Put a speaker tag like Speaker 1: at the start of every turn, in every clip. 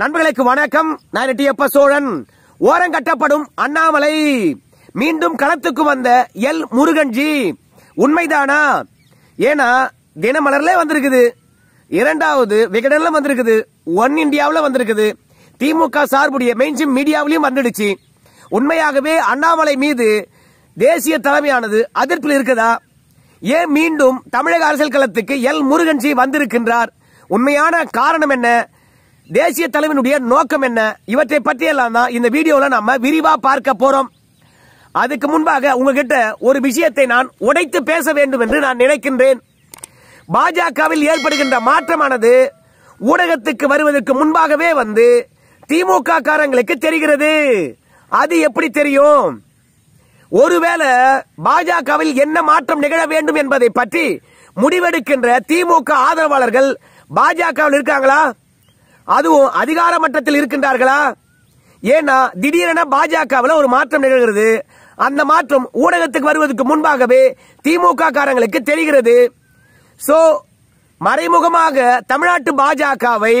Speaker 1: நண்பர்களுக்கு வணக்கம் நான் எட்டியப்ப சோழன் ஓரங்கட்டப்படும் அண்ணாமலை மீண்டும் களத்துக்கு வந்த எல் முருகன்ஜி உண்மைதானா ஏன்னா தினமலர்ல வந்திருக்குது இரண்டாவது விகடன்ல வந்திருக்குது ஒன் இந்தியாவில் வந்திருக்குது திமுக சார்புடைய மெயின்ஸ்ட்ரீம் மீடியாவிலையும் வந்துடுச்சு உண்மையாகவே அண்ணாமலை மீது தேசிய தலைமையானது அதிர்ப்பில் இருக்குதா ஏன் மீண்டும் தமிழக அரசியல் களத்துக்கு எல் முருகன்ஜி வந்திருக்கின்றார் உண்மையான காரணம் என்ன தேசிய தலைவனுடைய நோக்கம் என்ன இவற்றை பற்றியெல்லாம் தான் இந்த வீடியோவில் நம்ம விரிவாக பார்க்க போகிறோம் அதுக்கு முன்பாக உங்ககிட்ட ஒரு விஷயத்தை நான் உடைத்து பேச வேண்டும் என்று நான் நினைக்கின்றேன் பாஜகவில் ஏற்படுகின்ற மாற்றமானது ஊடகத்துக்கு வருவதற்கு முன்பாகவே வந்து திமுக காரங்களுக்கு தெரிகிறது அது எப்படி தெரியும் ஒருவேளை பாஜகவில் என்ன மாற்றம் நிகழ வேண்டும் என்பதை பற்றி முடிவெடுக்கின்ற திமுக ஆதரவாளர்கள் பாஜகவில் இருக்காங்களா அதுவும் அதிகார மட்டத்தில் இருக்கின்றார்களா ஏன்னா திடீரென பாஜகவில் ஒரு மாற்றம் நிகழ்கிறது அந்த மாற்றம் ஊடகத்துக்கு வருவதற்கு முன்பாகவே திமுக காரங்களுக்கு தெரிகிறது சோ மறைமுகமாக தமிழ்நாட்டு பாஜகவை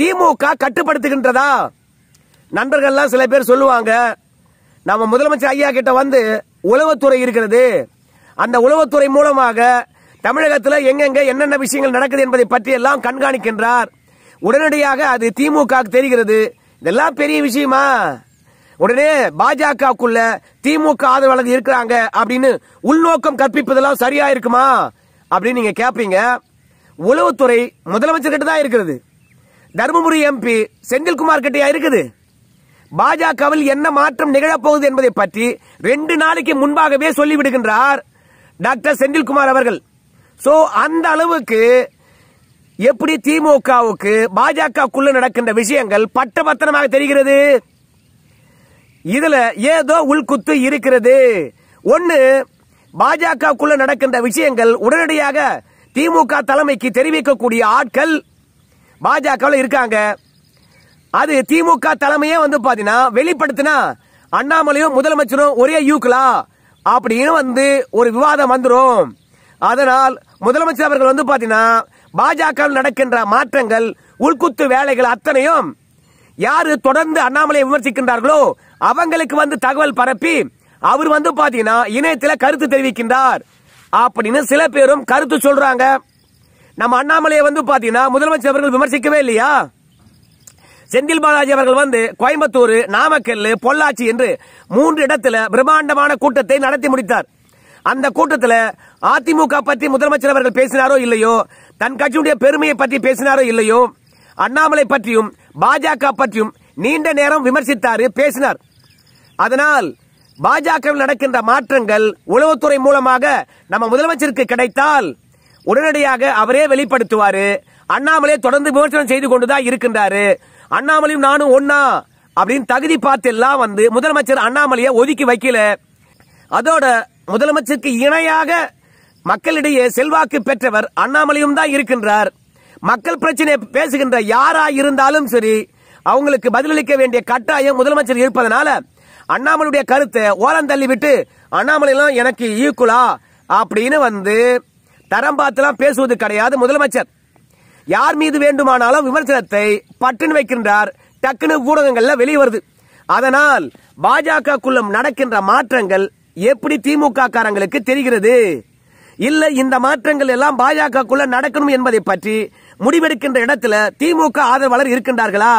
Speaker 1: திமுக கட்டுப்படுத்துகின்றதா நண்பர்கள்லாம் சில பேர் சொல்லுவாங்க நம்ம முதலமைச்சர் ஐயா கிட்ட வந்து உளவுத்துறை இருக்கிறது அந்த உளவுத்துறை மூலமாக தமிழகத்தில் எங்கெங்க என்னென்ன விஷயங்கள் நடக்குது என்பதை பற்றியெல்லாம் கண்காணிக்கின்றார் உடனடியாக அது திமுக தெரிகிறது இதெல்லாம் பெரிய விஷயமா உடனே பாஜகக்குள்ள திமுக ஆதரவாளர் இருக்கிறாங்க அப்படின்னு உள்நோக்கம் கற்பிப்பதெல்லாம் சரியா இருக்குமா அப்படின்னு நீங்க கேட்பீங்க உளவுத்துறை முதலமைச்சர் கிட்ட தான் இருக்கிறது தருமபுரி எம்பி செந்தில்குமார் கிட்டையா இருக்குது பாஜகவில் என்ன மாற்றம் நிகழப்போகுது என்பதை பற்றி ரெண்டு நாளைக்கு முன்பாகவே சொல்லிவிடுகின்றார் டாக்டர் செந்தில்குமார் அவர்கள் சோ அந்த அளவுக்கு எப்படி திமுகவுக்கு பாஜகக்குள்ள நடக்கின்ற விஷயங்கள் பட்டபத்திரமாக தெரிகிறது இதுல ஏதோ உள்குத்து இருக்கிறது ஒன்னு பாஜகக்குள்ள நடக்கின்ற விஷயங்கள் உடனடியாக திமுக தலைமைக்கு தெரிவிக்கக்கூடிய ஆட்கள் பாஜகவில் இருக்காங்க அது திமுக தலைமையே வந்து பாத்தீங்கன்னா வெளிப்படுத்தினா அண்ணாமலையும் முதலமைச்சரும் ஒரே யூக்கலா அப்படின்னு வந்து ஒரு விவாதம் வந்துடும் அதனால் முதலமைச்சர் அவர்கள் வந்து பாத்தீங்கன்னா பாஜக நடக்கின்ற மாற்றங்கள் உள்குத்து வேலைகள் அத்தனையும் யாரு தொடர்ந்து அண்ணாமலையை விமர்சிக்கின்றார்களோ அவங்களுக்கு வந்து தகவல் பரப்பி அவர் வந்து பாத்தீங்கன்னா இணையத்தில் கருத்து தெரிவிக்கின்றார் அப்படின்னு சில பேரும் கருத்து சொல்றாங்க நம்ம அண்ணாமலையை வந்து பாத்தீங்கன்னா முதலமைச்சர் அவர்கள் விமர்சிக்கவே இல்லையா செந்தில் பாலாஜி அவர்கள் வந்து கோயம்புத்தூர் நாமக்கல் பொள்ளாச்சி என்று மூன்று இடத்துல பிரம்மாண்டமான கூட்டத்தை நடத்தி முடித்தார் அந்த கூட்டத்தில் அதிமுக பற்றி முதலமைச்சர் அவர்கள் பேசினாரோ இல்லையோ தன் கட்சியுடைய பெருமையை பற்றி பேசினாரோ இல்லையோ அண்ணாமலை பற்றியும் பாஜக பற்றியும் நீண்ட நேரம் விமர்சித்தார் பேசினார் அதனால் பாஜகவில் நடக்கின்ற மாற்றங்கள் உளவுத்துறை மூலமாக நம்ம முதலமைச்சருக்கு கிடைத்தால் உடனடியாக அவரே வெளிப்படுத்துவார் அண்ணாமலை தொடர்ந்து விமர்சனம் செய்து கொண்டுதான் இருக்கின்றாரு அண்ணாமலையும் நானும் ஒன்னா அப்படின்னு தகுதி பார்த்து எல்லாம் வந்து முதலமைச்சர் அண்ணாமலையை ஒதுக்கி வைக்கல அதோட முதலமைச்சருக்கு இணையாக மக்களிடையே செல்வாக்கு பெற்றவர் அண்ணாமலையும் தான் இருக்கின்றார் மக்கள் பிரச்சனை பேசுகின்ற யாரா இருந்தாலும் சரி அவங்களுக்கு பதிலளிக்க வேண்டிய கட்டாயம் முதலமைச்சர் இருப்பதனால அண்ணாமலையுடைய கருத்தை ஓரம் தள்ளிவிட்டு அண்ணாமலையெல்லாம் எனக்கு ஈக்குவலா அப்படின்னு வந்து தரம் பார்த்துலாம் பேசுவது கிடையாது முதலமைச்சர் யார் மீது வேண்டுமானாலும் விமர்சனத்தை பட்டுன்னு வைக்கின்றார் டக்குன்னு ஊடகங்கள்ல வெளியே வருது அதனால் குள்ளம் நடக்கின்ற மாற்றங்கள் எப்படி திமுக காரங்களுக்கு தெரிகிறது இல்ல இந்த மாற்றங்கள் எல்லாம் பாஜகக்குள்ள நடக்கணும் என்பதை பற்றி முடிவெடுக்கின்ற இடத்துல திமுக ஆதரவாளர் இருக்கின்றார்களா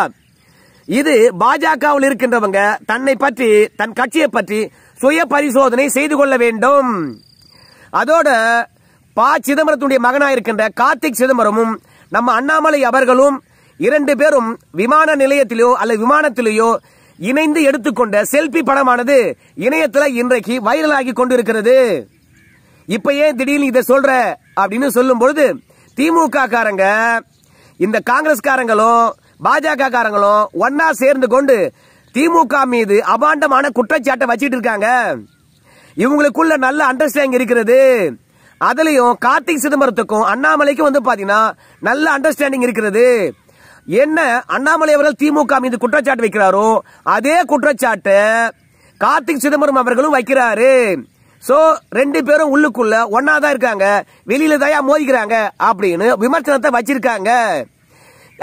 Speaker 1: இது பாஜகவில் இருக்கின்றவங்க தன்னை பற்றி தன் கட்சியை பற்றி சுய பரிசோதனை செய்து கொள்ள வேண்டும் அதோட ப சிதம்பரத்துடைய இருக்கின்ற கார்த்திக் சிதம்பரமும் நம்ம அண்ணாமலை அவர்களும் இரண்டு பேரும் விமான நிலையத்திலேயோ அல்லது விமானத்திலேயோ இணைந்து எடுத்துக்கொண்ட செல்பி படமானது இணையத்துல இன்றைக்கு வைரலாகி கொண்டிருக்கிறது இப்ப ஏன் திடீர்னு இதை சொல்ற அப்படின்னு சொல்லும் பொழுது திமுக காரங்க இந்த காங்கிரஸ்காரங்களும் பாஜக காரங்களும் ஒன்னா சேர்ந்து கொண்டு திமுக மீது அபாண்டமான குற்றச்சாட்டை வச்சிட்டு இருக்காங்க இவங்களுக்குள்ள நல்ல அண்டர்ஸ்டாண்டிங் இருக்கிறது அதுலயும் கார்த்திக் சிதம்பரத்துக்கும் அண்ணாமலைக்கும் வந்து பாத்தீங்கன்னா நல்ல அண்டர்ஸ்டாண்டிங் இருக்கிறது என்ன அண்ணாமலை அவர்கள் திமுக மீது குற்றச்சாட்டு வைக்கிறாரோ அதே குற்றச்சாட்டு கார்த்திக் சிதம்பரம் அவர்களும் வைக்கிறாரு சோ ரெண்டு பேரும் உள்ளுக்குள்ள ஒன்னா தான் இருக்காங்க வெளியில தயா மோதிக்கிறாங்க அப்படின்னு விமர்சனத்தை வச்சிருக்காங்க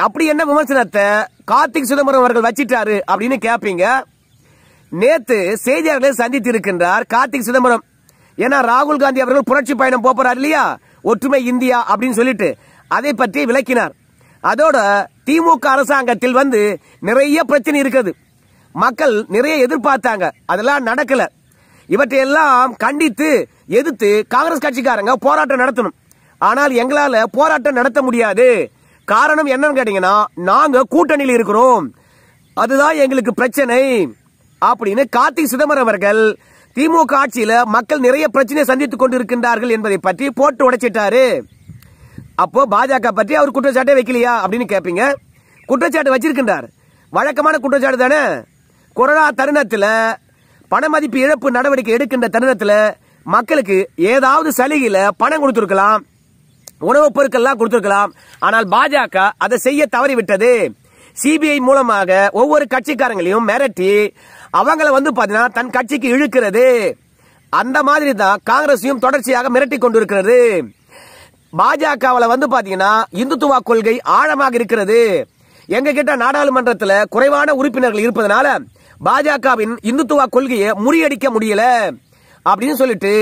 Speaker 1: அப்படி என்ன விமர்சனத்தை கார்த்திக் சிதம்பரம் அவர்கள் வச்சிட்டாரு அப்படின்னு கேட்பீங்க நேத்து செய்தியாளர்களை சந்தித்து இருக்கின்றார் கார்த்திக் சிதம்பரம் ஏன்னா ராகுல் காந்தி அவர்கள் புரட்சி பயணம் போறார் இல்லையா ஒற்றுமை இந்தியா அப்படின்னு சொல்லிட்டு அதை பற்றி விளக்கினார் அதோட திமுக அரசாங்கத்தில் வந்து நிறைய பிரச்சனை இருக்குது மக்கள் நிறைய எதிர்பார்த்தாங்க அதெல்லாம் நடக்கல இவற்றையெல்லாம் கண்டித்து எதிர்த்து காங்கிரஸ் கட்சிக்காரங்க போராட்டம் நடத்தணும் ஆனால் எங்களால போராட்டம் நடத்த முடியாது காரணம் என்னன்னு கேட்டீங்கன்னா நாங்க கூட்டணியில் இருக்கிறோம் அதுதான் எங்களுக்கு பிரச்சனை அப்படின்னு கார்த்தி சிதம்பரம் அவர்கள் திமுக ஆட்சியில மக்கள் நிறைய பிரச்சனை சந்தித்துக் கொண்டிருக்கின்றார்கள் என்பதை பற்றி போட்டு உடைச்சிட்டாரு அப்போ பாஜக பற்றி அவர் குற்றச்சாட்டே வைக்கலையா அப்படின்னு கேட்பீங்க குற்றச்சாட்டு வச்சிருக்கின்றார் வழக்கமான குற்றச்சாட்டு தானே கொரோனா தருணத்தில் பண மதிப்பு இழப்பு நடவடிக்கை எடுக்கின்ற தருணத்தில் மக்களுக்கு ஏதாவது சலுகையில் பணம் கொடுத்துருக்கலாம் உணவுப் பொருட்கள்லாம் கொடுத்துருக்கலாம் ஆனால் பாஜக அதை செய்ய தவறிவிட்டது சிபிஐ மூலமாக ஒவ்வொரு கட்சிக்காரங்களையும் மிரட்டி அவங்கள வந்து பார்த்தீங்கன்னா தன் கட்சிக்கு இழுக்கிறது அந்த மாதிரி தான் காங்கிரஸையும் தொடர்ச்சியாக மிரட்டி கொண்டிருக்கிறது பாஜகவில் வந்து பாத்தீங்கன்னா இந்துத்துவா கொள்கை ஆழமாக இருக்கிறது எங்க கிட்ட நாடாளுமன்றத்தில் குறைவான உறுப்பினர்கள் இருப்பதனால பாஜகவின் இந்துத்துவா கொள்கையை முறியடிக்க முடியல அப்படின்னு சொல்லிட்டு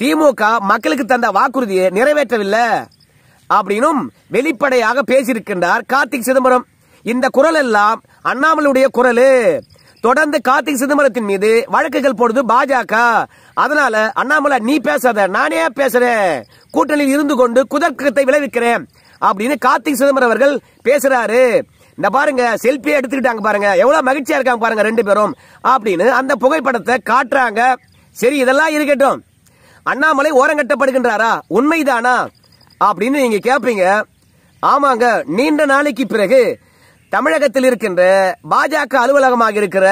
Speaker 1: திமுக மக்களுக்கு தந்த வாக்குறுதியை நிறைவேற்றவில்லை அப்படின்னும் வெளிப்படையாக பேசியிருக்கின்றார் கார்த்திக் சிதம்பரம் இந்த குரல் எல்லாம் அண்ணாமலுடைய குரலு தொடர்ந்து கார்த்திக் சிதம்பரத்தின் மீது வழக்குகள் போடுது பாஜக அதனால அண்ணாமலை நீ பேசாத நானே பேசுறேன் கூட்டணியில் இருந்து கொண்டு குதர்க்கத்தை விளைவிக்கிறேன் அப்படின்னு கார்த்திக் சிதம்பரம் அவர்கள் பேசுறாரு இந்த பாருங்க செல்ஃபியை எடுத்துக்கிட்டாங்க பாருங்க எவ்வளவு மகிழ்ச்சியா இருக்காங்க பாருங்க ரெண்டு பேரும் அப்படின்னு அந்த புகைப்படத்தை காட்டுறாங்க சரி இதெல்லாம் இருக்கட்டும் அண்ணாமலை ஓரங்கட்டப்படுகின்றாரா உண்மைதானா அப்படின்னு நீங்க கேட்பீங்க ஆமாங்க நீண்ட நாளைக்கு பிறகு தமிழகத்தில் இருக்கின்ற பாஜக அலுவலகமாக இருக்கிற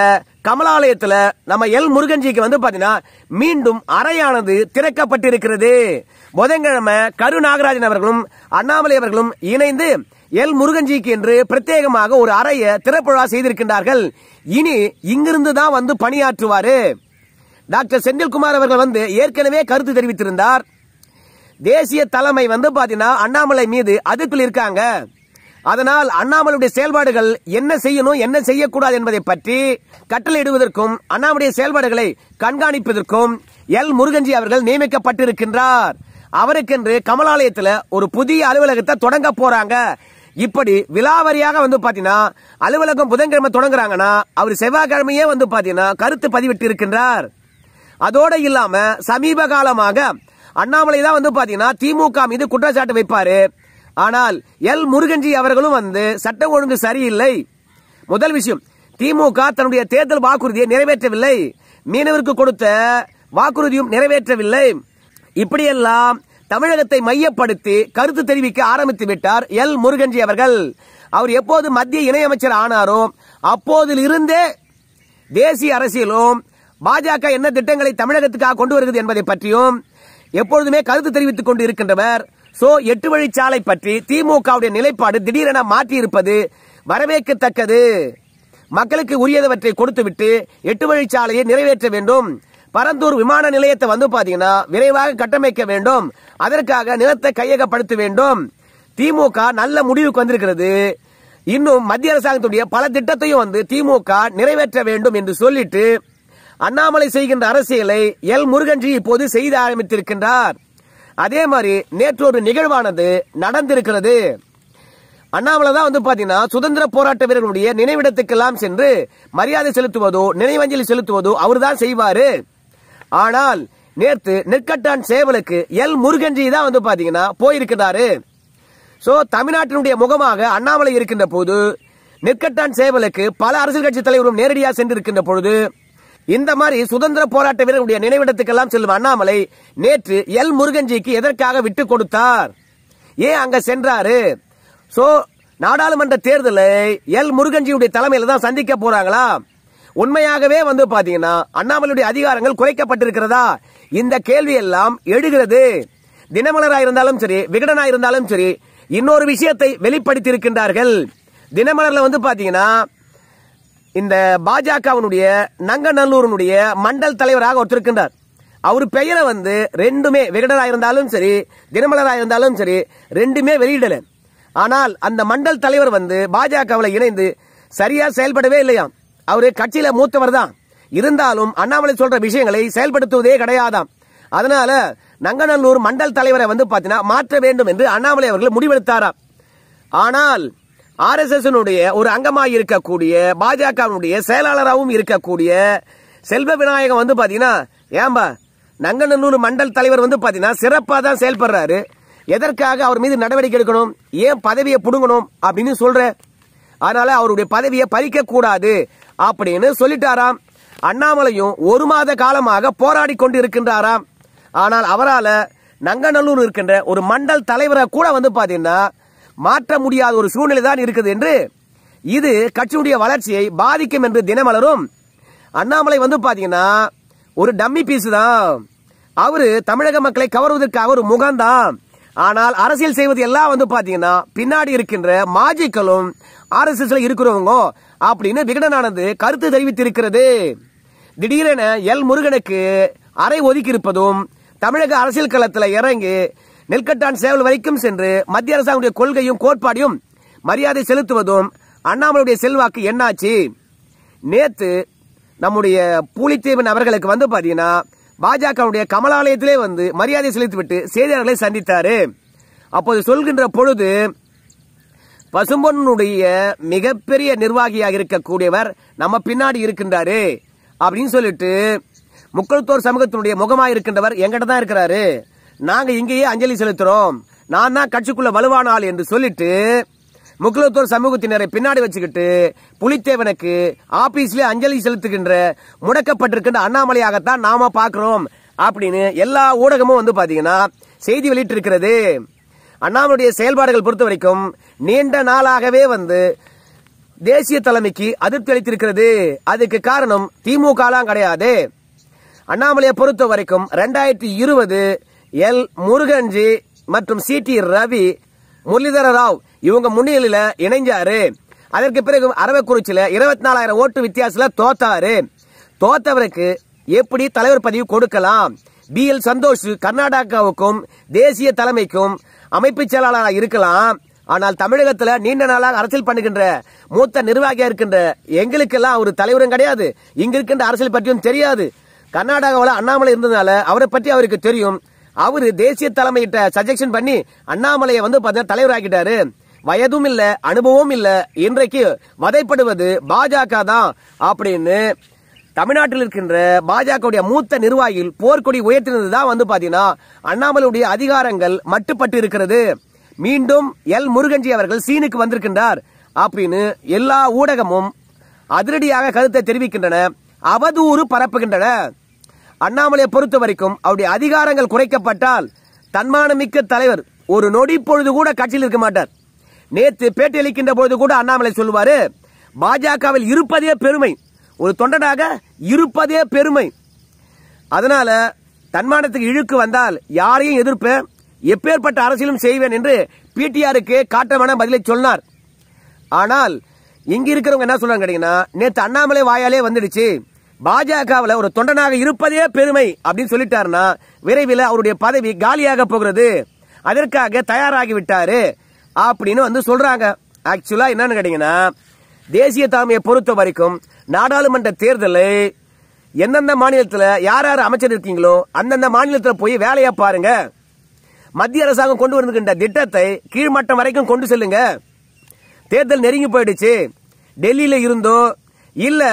Speaker 1: கமலாலயத்தில் நம்ம எல் முருகன்ஜிக்கு வந்து பாத்தீங்கன்னா மீண்டும் அறையானது திறக்கப்பட்டிருக்கிறது புதன்கிழமை கரு நாகராஜன் அவர்களும் அண்ணாமலை அவர்களும் இணைந்து எல் முருகன்ஜிக்கு என்று பிரத்யேகமாக ஒரு அறையை திறப்புழா செய்திருக்கின்றார்கள் இனி இங்கிருந்து தான் வந்து பணியாற்றுவாரு டாக்டர் செந்தில்குமார் அவர்கள் வந்து ஏற்கனவே கருத்து தெரிவித்திருந்தார் தேசிய தலைமை வந்து பாத்தீங்கன்னா அண்ணாமலை மீது அதுக்குள் இருக்காங்க அதனால் அண்ணாமலையுடைய செயல்பாடுகள் என்ன செய்யணும் என்ன செய்யக்கூடாது என்பதை பற்றி கட்டளையிடுவதற்கும் அண்ணாமுடைய செயல்பாடுகளை கண்காணிப்பதற்கும் எல் முருகன்ஜி அவர்கள் நியமிக்கப்பட்டிருக்கின்றார் அவருக்கென்று கமலாலயத்தில் ஒரு புதிய அலுவலகத்தை தொடங்க போறாங்க இப்படி விலாவரியாக வந்து பாத்தீங்கன்னா அலுவலகம் புதன்கிழமை தொடங்குறாங்கன்னா அவர் செவ்வாய்க்கிழமையே வந்து பாத்தீங்கன்னா கருத்து பதிவிட்டு இருக்கின்றார் அதோடு இல்லாம சமீப காலமாக அண்ணாமலை தான் வந்து பாத்தீங்கன்னா திமுக மீது குற்றச்சாட்டு வைப்பாரு ஆனால் எல் முருகன்ஜி அவர்களும் வந்து சட்டம் ஒழுங்கு சரியில்லை முதல் விஷயம் திமுக தன்னுடைய தேர்தல் வாக்குறுதியை நிறைவேற்றவில்லை மீனவருக்கு கொடுத்த வாக்குறுதியும் நிறைவேற்றவில்லை இப்படியெல்லாம் தமிழகத்தை மையப்படுத்தி கருத்து தெரிவிக்க ஆரம்பித்து விட்டார் எல் முருகன்ஜி அவர்கள் அவர் எப்போது மத்திய இணையமைச்சர் ஆனாரோ அப்போதிலிருந்தே தேசிய அரசியலும் பாஜக என்ன திட்டங்களை தமிழகத்துக்காக கொண்டு வருகிறது என்பதை பற்றியும் எப்பொழுதுமே கருத்து தெரிவித்துக் கொண்டு இருக்கின்றவர் சோ எட்டு வழிச்சாலை பற்றி திமுகவுடைய நிலைப்பாடு திடீரென மாற்றியிருப்பது வரவேற்கத்தக்கது மக்களுக்கு உரியதவற்றை கொடுத்துவிட்டு எட்டு வழிச்சாலையை நிறைவேற்ற வேண்டும் பரந்தூர் விமான நிலையத்தை வந்து பாத்தீங்கன்னா விரைவாக கட்டமைக்க வேண்டும் அதற்காக நிலத்தை கையகப்படுத்த வேண்டும் திமுக நல்ல முடிவுக்கு வந்திருக்கிறது இன்னும் மத்திய அரசாங்கத்துடைய பல திட்டத்தையும் வந்து திமுக நிறைவேற்ற வேண்டும் என்று சொல்லிட்டு அண்ணாமலை செய்கின்ற அரசியலை எல் முருகன்ஜி இப்போது செய்து ஆரம்பித்திருக்கின்றார் அதே மாதிரி நேற்று ஒரு நிகழ்வானது நடந்திருக்கிறது அண்ணாமலை தான் வந்து பாத்தீங்கன்னா சுதந்திர போராட்ட வீரர்களுடைய நினைவிடத்துக்கெல்லாம் சென்று மரியாதை செலுத்துவதோ நினைவஞ்சலி செலுத்துவதோ அவர் தான் செய்வாரு ஆனால் நேற்று நெற்கட்டான் சேவலுக்கு எல் முருகன்ஜி தான் வந்து பாத்தீங்கன்னா போயிருக்கிறாரு சோ தமிழ்நாட்டினுடைய முகமாக அண்ணாமலை இருக்கின்ற போது நெற்கட்டான் சேவலுக்கு பல அரசியல் கட்சி தலைவரும் நேரடியாக சென்றிருக்கின்ற பொழுது இந்த மாதிரி சுதந்திர போராட்ட வீரருடைய நினைவிடத்துக்கெல்லாம் செல்லும் அண்ணாமலை நேற்று எல் முருகன்ஜிக்கு எதற்காக விட்டு கொடுத்தார் ஏன் அங்க சென்றாரு சோ நாடாளுமன்ற தேர்தலை எல் முருகன்ஜியுடைய தலைமையில தான் சந்திக்க போறாங்களா உண்மையாகவே வந்து பாத்தீங்கன்னா அண்ணாமலையுடைய அதிகாரங்கள் குறைக்கப்பட்டிருக்கிறதா இந்த கேள்வி எல்லாம் எழுகிறது தினமலரா இருந்தாலும் சரி விகடனா இருந்தாலும் சரி இன்னொரு விஷயத்தை வெளிப்படுத்தி இருக்கின்றார்கள் தினமலர்ல வந்து பாத்தீங்கன்னா இந்த பாஜகவினுடைய நங்கநல்லூரனுடைய மண்டல் தலைவராக ஒருத்தர் இருக்கின்றார் அவர் பெயரை வந்து ரெண்டுமே விகடராக இருந்தாலும் சரி தினமலராக இருந்தாலும் சரி ரெண்டுமே வெளியிடல ஆனால் அந்த மண்டல் தலைவர் வந்து பாஜகவில் இணைந்து சரியா செயல்படவே இல்லையாம் அவரு கட்சியில மூத்தவர் தான் இருந்தாலும் அண்ணாமலை சொல்ற விஷயங்களை செயல்படுத்துவதே கிடையாதாம் அதனால நங்கநல்லூர் மண்டல் தலைவரை வந்து பாத்தீங்கன்னா மாற்ற வேண்டும் என்று அண்ணாமலை அவர்கள் முடிவெடுத்தாராம் ஆனால் ஆர்எஸ்எஸ்னுடைய ஒரு அங்கமாக இருக்கக்கூடிய பாஜகவினுடைய செயலாளராகவும் இருக்கக்கூடிய செல்வ விநாயகம் வந்து பாத்தீங்கன்னா ஏம்பா நங்கநல்லூர் மண்டல் தலைவர் வந்து பாத்தீங்கன்னா சிறப்பாக தான் செயல்படுறாரு எதற்காக அவர் மீது நடவடிக்கை எடுக்கணும் ஏன் பதவியை பிடுங்கணும் அப்படின்னு சொல்ற அதனால அவருடைய பதவியை பறிக்கக்கூடாது அப்படின்னு சொல்லிட்டாராம் அண்ணாமலையும் ஒரு மாத காலமாக போராடி கொண்டு இருக்கின்றாராம் ஆனால் அவரால் நங்கநல்லூர் இருக்கின்ற ஒரு மண்டல் தலைவரை கூட வந்து பார்த்தீங்கன்னா மாற்ற முடியாத ஒரு சூழ்நிலை தான் இருக்குது என்று இது கட்சியுடைய வளர்ச்சியை பாதிக்கும் என்று தினமலரும் அண்ணாமலை வந்து பாத்தீங்கன்னா ஒரு டம்மி பீஸ் தான் அவரு தமிழக மக்களை கவருவதற்கு அவர் முகம்தான் ஆனால் அரசியல் செய்வது எல்லாம் வந்து பாத்தீங்கன்னா பின்னாடி இருக்கின்ற மாஜிக்களும் எஸ் இருக்கிறவங்க அப்படின்னு விகடனானது கருத்து தெரிவித்திருக்கிறது திடீரென எல் முருகனுக்கு அறை ஒதுக்கி இருப்பதும் தமிழக அரசியல் களத்தில் இறங்கி நெல்கட்டான் சேவல் வரைக்கும் சென்று மத்திய அரசாங்க கொள்கையும் கோட்பாடையும் மரியாதை செலுத்துவதும் அண்ணாமலையுடைய செல்வாக்கு என்னாச்சு நேத்து நம்முடைய பூலித்தேவன் அவர்களுக்கு வந்து பாத்தீங்கன்னா பாஜகவுடைய கமலாலயத்திலே வந்து மரியாதை செலுத்திவிட்டு செய்தியாளர்களை சந்தித்தாரு அப்போது சொல்கின்ற பொழுது பசும்பொன்னுடைய மிகப்பெரிய நிர்வாகியாக இருக்கக்கூடியவர் நம்ம பின்னாடி இருக்கின்றாரு அப்படின்னு சொல்லிட்டு முக்கள்தோர் சமூகத்தினுடைய முகமாக இருக்கின்றவர் எங்கிட்ட தான் இருக்கிறாரு நாங்க இங்கேயே அஞ்சலி செலுத்துறோம் நான் தான் கட்சிக்குள்ள வலுவான ஆள் என்று சொல்லிட்டு முக்கியத்துவ சமூகத்தினரை பின்னாடி வச்சுக்கிட்டு புலித்தேவனுக்கு ஆபீஸ்ல அஞ்சலி செலுத்துகின்ற முடக்கப்பட்டிருக்கின்ற அண்ணாமலையாகத்தான் நாம பாக்குறோம் அப்படின்னு எல்லா ஊடகமும் வந்து பாத்தீங்கன்னா செய்தி வெளியிட்டு இருக்கிறது அண்ணாமலுடைய செயல்பாடுகள் பொறுத்த வரைக்கும் நீண்ட நாளாகவே வந்து தேசிய தலைமைக்கு அதிருப்தி அளித்திருக்கிறது அதுக்கு காரணம் திமுகலாம் கிடையாது அண்ணாமலையை பொறுத்த வரைக்கும் ரெண்டாயிரத்தி இருபது எல் முருகன்ஜி மற்றும் சி டி ரவி முரளிதர ராவ் இவங்க முன்னிலையில இணைஞ்சாரு அதற்கு பிறகு அரவக்குறிச்சியில இருபத்தி நாலாயிரம் ஓட்டு வித்தியாசத்துல தோத்தாரு தோத்தவருக்கு எப்படி தலைவர் பதவி கொடுக்கலாம் பி எல் சந்தோஷ் கர்நாடகாவுக்கும் தேசிய தலைமைக்கும் அமைப்பு செயலாளராக இருக்கலாம் ஆனால் தமிழகத்தில் நீண்ட நாளாக அரசியல் பண்ணுகின்ற மூத்த நிர்வாகியா இருக்கின்ற எங்களுக்கெல்லாம் அவர் தலைவரும் கிடையாது இங்க இருக்கின்ற அரசியல் பற்றியும் தெரியாது கர்நாடகாவில் அண்ணாமலை இருந்ததுனால அவரை பற்றி அவருக்கு தெரியும் அவரு தேசிய தலைமையிட்ட சஜெக்ஷன் பண்ணி அண்ணாமலையை வந்து பார்த்தீங்கன்னா தலைவராக்கிட்டாரு வயதும் இல்ல அனுபவம் இல்ல இன்றைக்கு வதைப்படுவது பாஜக தான் அப்படின்னு தமிழ்நாட்டில் இருக்கின்ற பாஜகவுடைய மூத்த நிர்வாகிகள் போர்க்கொடி உயர்த்தினது தான் வந்து பாத்தீங்கன்னா அண்ணாமலையுடைய அதிகாரங்கள் மட்டுப்பட்டு இருக்கிறது மீண்டும் எல் முருகன்ஜி அவர்கள் சீனுக்கு வந்திருக்கின்றார் அப்படின்னு எல்லா ஊடகமும் அதிரடியாக கருத்தை தெரிவிக்கின்றன அவதூறு பரப்புகின்றன அண்ணாமலையை பொறுத்த வரைக்கும் அவருடைய அதிகாரங்கள் குறைக்கப்பட்டால் தன்மானமிக்க தலைவர் ஒரு நொடி பொழுது கூட கட்சியில் இருக்க மாட்டார் நேற்று பேட்டி அளிக்கின்ற பொழுது கூட அண்ணாமலை சொல்லுவாரு பாஜகவில் இருப்பதே பெருமை ஒரு தொண்டனாக இருப்பதே பெருமை அதனால தன்மானத்துக்கு இழுக்கு வந்தால் யாரையும் எதிர்ப்பேன் எப்பேற்பட்ட அரசியலும் செய்வேன் என்று பிடிஆருக்கு காட்டமான பதிலை சொன்னார் ஆனால் இங்க இருக்கிறவங்க என்ன சொல்றாங்க கேட்டீங்கன்னா நேற்று அண்ணாமலை வாயாலே வந்துடுச்சு பாஜகவில் ஒரு தொண்டனாக இருப்பதே பெருமை அப்படின்னு சொல்லிட்டாருன்னா விரைவில் அவருடைய பதவி காலியாக போகிறது அதற்காக தயாராகி விட்டாரு அப்படின்னு வந்து சொல்றாங்க ஆக்சுவலா என்னன்னு கேட்டீங்கன்னா தேசிய தலைமையை பொறுத்த வரைக்கும் நாடாளுமன்ற தேர்தலை எந்தெந்த மாநிலத்தில் யார் யார் அமைச்சர் இருக்கீங்களோ அந்தந்த மாநிலத்தில் போய் வேலையை பாருங்க மத்திய அரசாங்கம் கொண்டு வந்திருக்கின்ற திட்டத்தை கீழ்மட்டம் வரைக்கும் கொண்டு செல்லுங்க தேர்தல் நெருங்கி போயிடுச்சு டெல்லியில் இருந்தோ இல்லை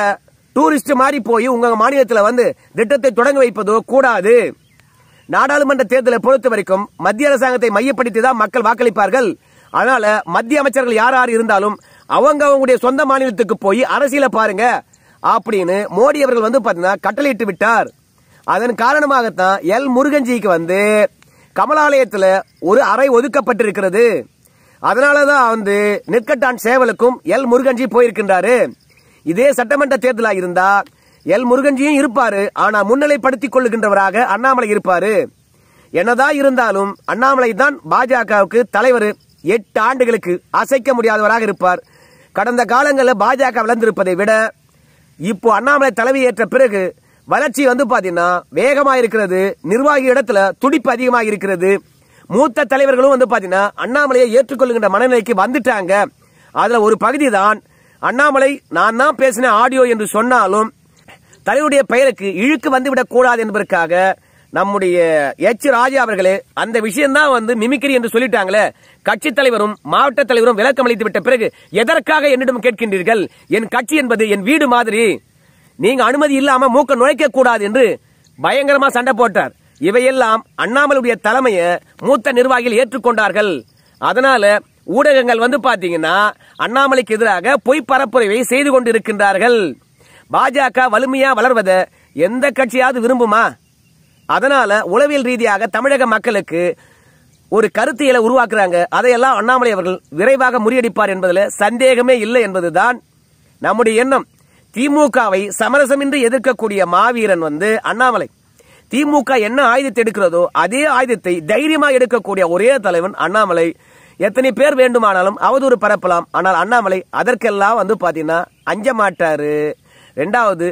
Speaker 1: டூரிஸ்ட் மாறி போய் உங்க மாநிலத்தில் வந்து திட்டத்தை தொடங்கி வைப்பதோ கூடாது நாடாளுமன்ற தேர்தலை பொறுத்த வரைக்கும் மத்திய அரசாங்கத்தை மையப்படுத்தி தான் மக்கள் வாக்களிப்பார்கள் அதனால மத்திய அமைச்சர்கள் யார் யார் இருந்தாலும் அவங்க அவங்களுடைய சொந்த மாநிலத்துக்கு போய் அரசியலை பாருங்க அப்படின்னு மோடி அவர்கள் வந்து கட்டளையிட்டு விட்டார் அதன் காரணமாகத்தான் எல் முருகன்ஜிக்கு வந்து கமலாலயத்தில் ஒரு அறை ஒதுக்கப்பட்டிருக்கிறது அதனாலதான் தான் வந்து நிற்கட்டான் சேவலுக்கும் எல் முருகன்ஜி போயிருக்கின்றாரு இதே சட்டமன்ற தேர்தலாக இருந்தா எல் முருகன்ஜியும் இருப்பாரு ஆனா முன்னிலைப்படுத்திக் கொள்ளுகின்றவராக அண்ணாமலை இருப்பாரு என்னதான் இருந்தாலும் அண்ணாமலை தான் பாஜகவுக்கு தலைவர் எட்டு ஆண்டுகளுக்கு அசைக்க முடியாதவராக இருப்பார் கடந்த காலங்களில் பாஜக வளர்ந்திருப்பதை விட இப்போ அண்ணாமலை தலைமை ஏற்ற பிறகு வளர்ச்சி வந்து பாத்தீங்கன்னா வேகமாக இருக்கிறது நிர்வாகி இடத்துல துடிப்பு அதிகமாக இருக்கிறது மூத்த தலைவர்களும் வந்து பார்த்தீங்கன்னா அண்ணாமலையை ஏற்றுக்கொள்கின்ற மனநிலைக்கு வந்துட்டாங்க அதில் ஒரு பகுதி தான் அண்ணாமலை நான் தான் பேசின ஆடியோ என்று சொன்னாலும் தலைவருடைய பெயருக்கு இழுக்கு வந்துவிடக் கூடாது என்பதற்காக நம்முடைய எச் ராஜா அவர்களே அந்த விஷயம்தான் வந்து மிமிக்கிரி என்று சொல்லிட்டாங்களே கட்சி தலைவரும் மாவட்ட தலைவரும் விளக்கம் அளித்து விட்ட பிறகு எதற்காக என்னிடம் கேட்கின்றீர்கள் என் கட்சி என்பது என் வீடு மாதிரி நீங்க அனுமதி இல்லாம மூக்க நுழைக்க கூடாது என்று பயங்கரமா சண்டை போட்டார் இவையெல்லாம் அண்ணாமலுடைய தலைமையை மூத்த நிர்வாகிகள் ஏற்றுக்கொண்டார்கள் அதனால ஊடகங்கள் வந்து பாத்தீங்கன்னா அண்ணாமலைக்கு எதிராக பொய் பரப்புரைவை செய்து கொண்டிருக்கின்றார்கள் பாஜக வலிமையா வளர்வதை எந்த கட்சியாவது விரும்புமா அதனால உளவியல் ரீதியாக தமிழக மக்களுக்கு ஒரு கருத்தியலை உருவாக்குறாங்க அதையெல்லாம் அண்ணாமலை அவர்கள் விரைவாக முறியடிப்பார் என்பதில் சந்தேகமே இல்லை என்பதுதான் நம்முடைய எண்ணம் திமுகவை சமரசமின்றி எதிர்க்கக்கூடிய மாவீரன் வந்து அண்ணாமலை திமுக என்ன ஆயுதத்தை எடுக்கிறதோ அதே ஆயுதத்தை தைரியமாக எடுக்கக்கூடிய ஒரே தலைவன் அண்ணாமலை எத்தனை பேர் வேண்டுமானாலும் அவதூறு பரப்பலாம் ஆனால் அண்ணாமலை அதற்கெல்லாம் வந்து பார்த்தீங்கன்னா அஞ்ச மாட்டாரு ரெண்டாவது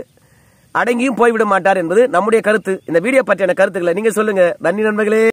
Speaker 1: அடங்கியும் போய்விட மாட்டார் என்பது நம்முடைய கருத்து இந்த வீடியோ பற்றியான கருத்துக்களை நீங்கள் சொல்லுங்க நன்றி நண்பர்களே